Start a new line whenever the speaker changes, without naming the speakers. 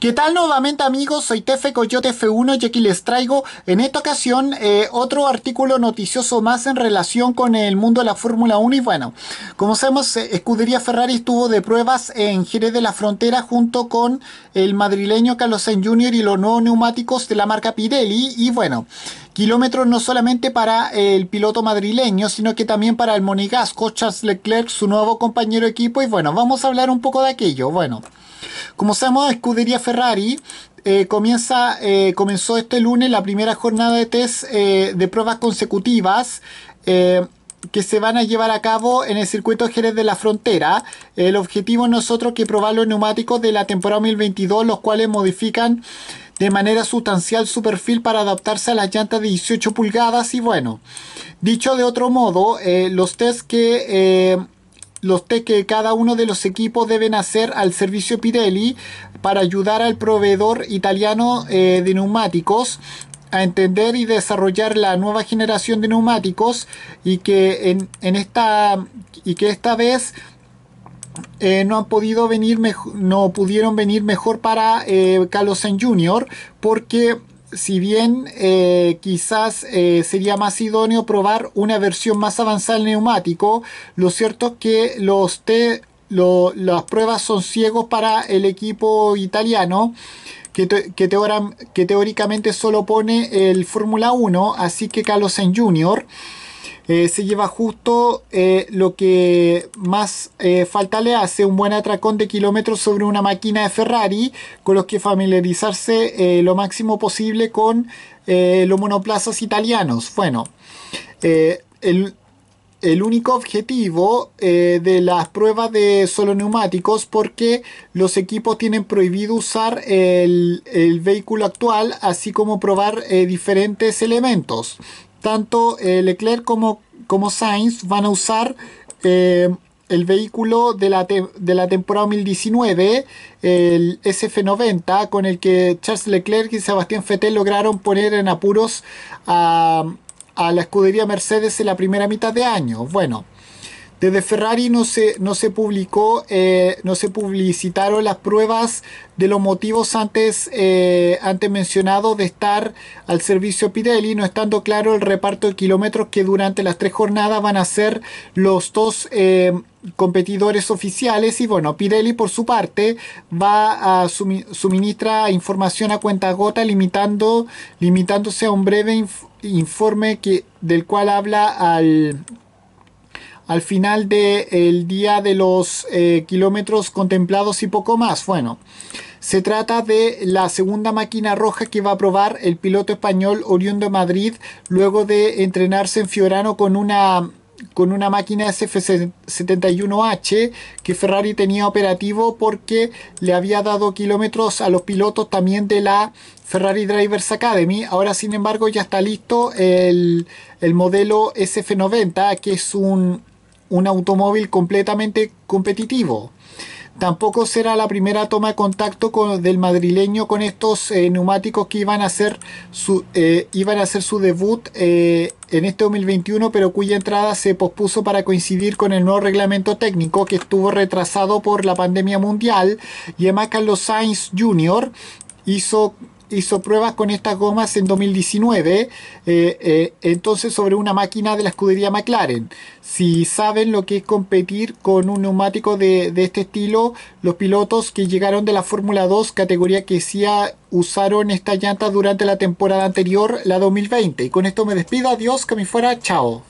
¿Qué tal nuevamente amigos? Soy Tefe Coyote F1 y aquí les traigo en esta ocasión eh, otro artículo noticioso más en relación con el mundo de la Fórmula 1 y bueno, como sabemos eh, Escudería Ferrari estuvo de pruebas en Jerez de la Frontera junto con el madrileño Carlos Sainz Jr. y los nuevos neumáticos de la marca Pirelli y bueno, kilómetros no solamente para el piloto madrileño, sino que también para el monigasco Charles Leclerc, su nuevo compañero equipo y bueno, vamos a hablar un poco de aquello, bueno... Como sabemos, Escudería Ferrari eh, comienza, eh, comenzó este lunes la primera jornada de test eh, de pruebas consecutivas que se van a llevar a cabo en el circuito Jerez de la Frontera. El objetivo es nosotros que probar los neumáticos de la temporada 2022, los cuales modifican de manera sustancial su perfil para adaptarse a las llantas de 18 pulgadas y bueno, dicho de otro modo, los test que los test que cada uno de los equipos deben hacer al servicio Pirelli para ayudar al proveedor italiano eh, de neumáticos a entender y desarrollar la nueva generación de neumáticos y que en, esta y que esta vez eh, no han podido venir no pudieron venir mejor para eh, Carlos en Jr. porque si bien eh, quizás eh, sería más idóneo probar una versión más avanzada del neumático, lo cierto es que los las pruebas son ciegos para el equipo italiano. Que, teóricamente solo pone el Fórmula 1, así que Carlos en Junior. Eh, se lleva justo eh, lo que más eh, falta le hace, un buen atracón de kilómetros sobre una máquina de Ferrari, con los que familiarizarse lo máximo posible con los monoplazas italianos. Bueno, el, único objetivo de las pruebas de solo neumáticos porque los equipos tienen prohibido usar el, vehículo actual así como probar diferentes elementos tanto eh, Leclerc como, Sainz van a usar eh, el vehículo de la, de temporada 2019, el SF90, con el que Charles Leclerc y Sebastián Fettel lograron poner en apuros a, a la escudería Mercedes en la primera mitad de año. Bueno. Desde Ferrari no se, no se publicó, eh, no se publicitaron las pruebas de los motivos antes, eh, antes mencionados de estar al servicio Pirelli, no estando claro el reparto de kilómetros que durante las tres jornadas van a ser los dos eh, competidores oficiales. Y bueno, Pirelli por su parte va a suministra información a cuenta gota, limitando, limitándose a un breve informe que, del cual habla al al final del día de los eh, kilómetros contemplados y poco más. Bueno, se trata de la segunda máquina roja que va a probar el piloto español oriundo Madrid luego de entrenarse en Fiorano con una con una máquina SF71H que Ferrari tenía operativo porque le había dado kilómetros a los pilotos también de la Ferrari Drivers Academy. Ahora, sin embargo, ya está listo el modelo SF90, que es un, un automóvil completamente competitivo. Tampoco será la primera toma de contacto con, del madrileño con estos eh, neumáticos que iban a hacer su, eh, iban a hacer su debut eh, en este 2021, pero cuya entrada se pospuso para coincidir con el nuevo reglamento técnico que estuvo retrasado por la pandemia mundial. Y además Carlos Sainz Jr. hizo hizo pruebas con estas gomas en 2019, eh, eh, entonces sobre una máquina de la escudería McLaren. Si saben lo que es competir con un neumático de, este estilo, los pilotos que llegaron de la Fórmula 2, categoría que sí usaron esta llanta durante la temporada anterior, la 2020. Y con esto me despido, adiós, que me fuera, chao.